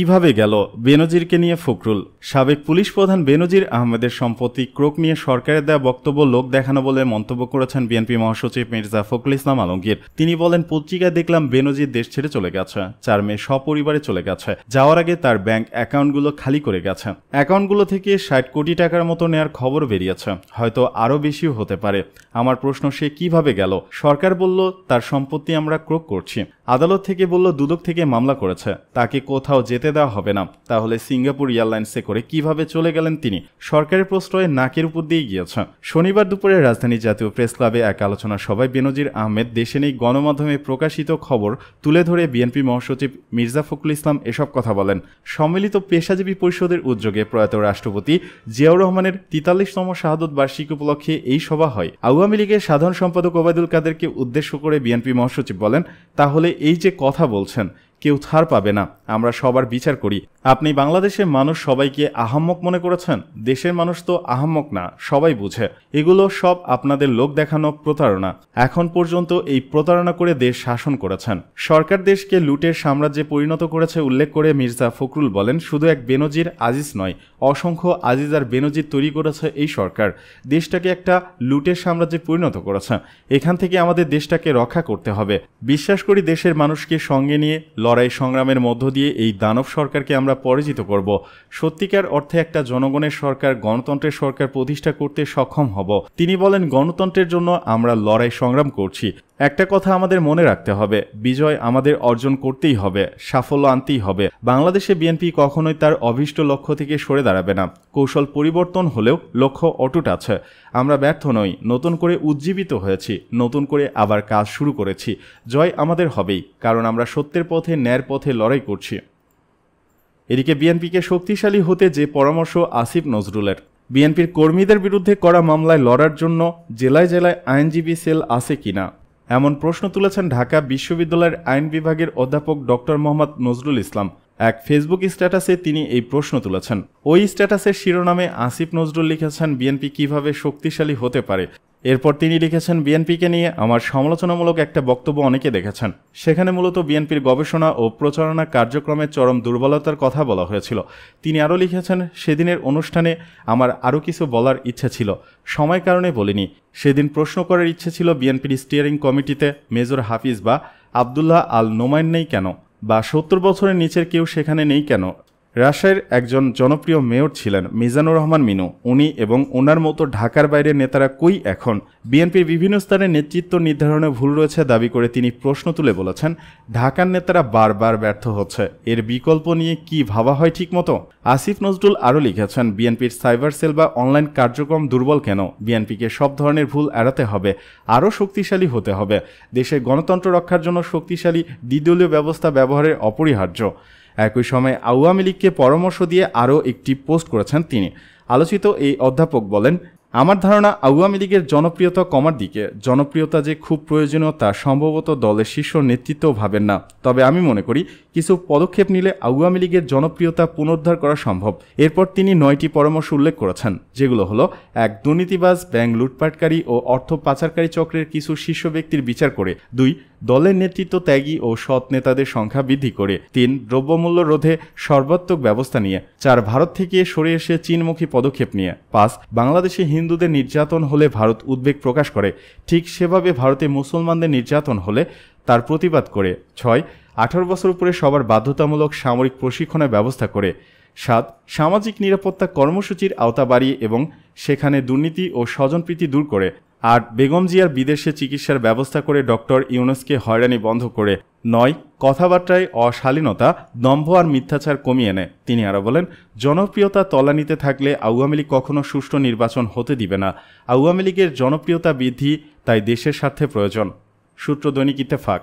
কিভাবে গেল বেনজিরকে নিয়ে ফখরুল সাবেক পুলিশ প্রধান বেনজির আহমেদের সম্পত্তি ক্রোক নিয়ে সরকারের দেয়া বক্তব্য লোক দেখানো বলে মন্তব্য করেছেন বিএনপি মহাসচিব মির্জা ফখরুল ইসলাম আলমগীর তিনি বলেন পত্রিকায় দেখলাম বেনজির দেশ ছেড়ে চলে গেছে চার মেয়ে সপরিবারে চলে গেছে যাওয়ার আগে তার ব্যাংক অ্যাকাউন্টগুলো খালি করে গেছে অ্যাকাউন্টগুলো থেকে ষাট কোটি টাকার মতো নেয়ার খবর বেরিয়েছে হয়তো আরও বেশিও হতে পারে আমার প্রশ্ন সে কিভাবে গেল সরকার বলল তার সম্পত্তি আমরা ক্রোক করছি আদালত থেকে বলল দুদক থেকে মামলা করেছে তাকে কোথাও যেতে যেতে দেওয়া হবে না তাহলে সিঙ্গাপুর এয়ারলাইন্সে করে কিভাবে চলে গেলেন তিনি সরকারি প্রশ্রয়ে নাকের উপর দিয়ে গিয়েছে শনিবার দুপুরে রাজধানী জাতীয় প্রেস ক্লাবে এক আলোচনা সভায় বেনজির আহমেদ দেশে নেই গণমাধ্যমে প্রকাশিত খবর তুলে ধরে বিএনপি মহাসচিব মির্জা ফখরুল ইসলাম এসব কথা বলেন সম্মিলিত পেশাজীবী পরিষদের উদ্যোগে প্রয়াত রাষ্ট্রপতি জিয়াউর রহমানের তিতাল্লিশতম শাহাদত বার্ষিকী উপলক্ষে এই সভা হয় আওয়ামী লীগের সাধারণ সম্পাদক ওবায়দুল কাদেরকে উদ্দেশ্য করে বিএনপি মহাসচিব বলেন তাহলে এই যে কথা বলছেন কেউ ছাড় পাবে না আমরা সবার বিচার করি আপনি বাংলাদেশের মানুষ সবাইকে আহাম্মক মনে করেছেন দেশের মানুষ তো আহাম্মক না সবাই বুঝে এগুলো সব আপনাদের লোক দেখানো প্রতারণা এখন পর্যন্ত এই প্রতারণা করে দেশ শাসন করেছেন সরকার দেশকে লুটের সাম্রাজ্যে পরিণত করেছে উল্লেখ করে মির্জা ফখরুল বলেন শুধু এক বেনজির আজিজ নয় অসংখ্য আজিজ আর বেনজির তৈরি করেছে এই সরকার দেশটাকে একটা লুটের সাম্রাজ্যে পরিণত করেছে এখান থেকে আমাদের দেশটাকে রক্ষা করতে হবে বিশ্বাস করি দেশের মানুষকে সঙ্গে নিয়ে লড়াই সংগ্রামের মধ্য দিয়ে এই দানব সরকারকে আমরা পরাজিত করব সত্যিকার অর্থে একটা জনগণের সরকার গণতন্ত্রের সরকার প্রতিষ্ঠা করতে সক্ষম হব তিনি বলেন গণতন্ত্রের জন্য আমরা লড়াই সংগ্রাম করছি একটা কথা আমাদের মনে রাখতে হবে বিজয় আমাদের অর্জন করতেই হবে সাফল্য আনতেই হবে বাংলাদেশে বিএনপি কখনোই তার অভীষ্ট লক্ষ্য থেকে সরে দাঁড়াবে না কৌশল পরিবর্তন হলেও লক্ষ্য অটুট আছে আমরা ব্যর্থ নই নতুন করে উজ্জীবিত হয়েছি নতুন করে আবার কাজ শুরু করেছি জয় আমাদের হবেই কারণ আমরা সত্যের পথে ন্যায়ের পথে লড়াই করছি এদিকে বিএনপিকে শক্তিশালী হতে যে পরামর্শ আসিফ নজরুলের বিএনপির কর্মীদের বিরুদ্ধে করা মামলায় লড়ার জন্য জেলায় জেলায় আইনজীবী সেল আছে কিনা এমন প্রশ্ন তুলেছেন ঢাকা বিশ্ববিদ্যালয়ের আইন বিভাগের অধ্যাপক ডক্টর মোহাম্মদ নজরুল ইসলাম এক ফেসবুক স্ট্যাটাসে তিনি এই প্রশ্ন তুলেছেন ওই স্ট্যাটাসের শিরোনামে আসিফ নজরুল লিখেছেন বিএনপি কিভাবে শক্তিশালী হতে পারে এরপর তিনি লিখেছেন বিএনপিকে নিয়ে আমার সমালোচনামূলক একটা বক্তব্য অনেকে দেখেছেন সেখানে মূলত বিএনপির গবেষণা ও প্রচারণা কার্যক্রমের চরম দুর্বলতার কথা বলা হয়েছিল তিনি আরও লিখেছেন সেদিনের অনুষ্ঠানে আমার আরও কিছু বলার ইচ্ছে ছিল সময় কারণে বলিনি সেদিন প্রশ্ন করার ইচ্ছে ছিল বিএনপির স্টিয়ারিং কমিটিতে মেজর হাফিজ বা আবদুল্লাহ আল নোমাইন নেই কেন বা সত্তর বছরের নিচের কেউ সেখানে নেই কেন রাজশাহীর একজন জনপ্রিয় মেয়র ছিলেন মিজানুর রহমান মিনু উনি এবং ওনার মতো ঢাকার বাইরে নেতারা কই এখন বিএনপির বিভিন্ন স্থানে নেতৃত্ব নির্ধারণে ভুল রয়েছে দাবি করে তিনি প্রশ্ন তুলে বলেছেন ঢাকার নেতারা বারবার ব্যর্থ হচ্ছে এর বিকল্প নিয়ে কি ভাবা হয় ঠিকমতো আসিফ নজরুল আরও লিখেছেন বিএনপির সাইবার সেল বা অনলাইন কার্যক্রম দুর্বল কেন বিএনপিকে সব ধরনের ভুল এড়াতে হবে আরও শক্তিশালী হতে হবে দেশে গণতন্ত্র রক্ষার জন্য শক্তিশালী দ্বিদলীয় ব্যবস্থা ব্যবহারের অপরিহার্য একই সময়ে আওয়ামী লীগকে পরামর্শ দিয়ে আরও একটি পোস্ট করেছেন তিনি আলোচিত এই অধ্যাপক বলেন আমার ধারণা আওয়ামী লীগের জনপ্রিয়তা কমার দিকে জনপ্রিয়তা যে খুব প্রয়োজনীয় তা সম্ভবত দলের শীর্ষ নেতৃত্ব ভাবেন না তবে আমি মনে করি কিছু পদক্ষেপ নিলে আওয়ামী লীগের জনপ্রিয়তা পুনরুদ্ধার করা সম্ভব এরপর তিনি নয়টি পরামর্শ উল্লেখ করেছেন যেগুলো হলো এক দুর্নীতিবাজ ব্যাংক লুটপাটকারী ও অর্থ পাচারকারী চক্রের কিছু শীর্ষ ব্যক্তির বিচার করে দুই দলের নেতৃত্ব ত্যাগী ও সৎ নেতাদের সংখ্যা বৃদ্ধি করে তিন দ্রব্যমূল্য রোধে সর্বাত্মক ব্যবস্থা নিয়ে চার ভারত থেকে সরে এসে চীনমুখী পদক্ষেপ নিয়ে পাঁচ বাংলাদেশে হিন্দু হিন্দুদের নির্যাতন হলে ভারত উদ্বেগ প্রকাশ করে ঠিক সেভাবে ভারতে মুসলমানদের নির্যাতন হলে তার প্রতিবাদ করে ছয় আঠারো বছর উপরে সবার বাধ্যতামূলক সামরিক প্রশিক্ষণের ব্যবস্থা করে সাত সামাজিক নিরাপত্তা কর্মসূচির আওতা বাড়িয়ে এবং সেখানে দুর্নীতি ও স্বজনপ্রীতি দূর করে আর বেগম জিয়ার বিদেশে চিকিৎসার ব্যবস্থা করে ডক্টর ইউনুসকে হয়রানি বন্ধ করে নয় কথাবার্তায় অশালীনতা দম্ভ আর মিথ্যাচার কমিয়ে এনে তিনি আরও বলেন জনপ্রিয়তা তলানিতে থাকলে আওয়ামী লীগ কখনো সুষ্ঠু নির্বাচন হতে দিবে না আওয়ামী লীগের জনপ্রিয়তা বৃদ্ধি তাই দেশের স্বার্থে প্রয়োজন সূত্র দৈনিক ইত্তেফাক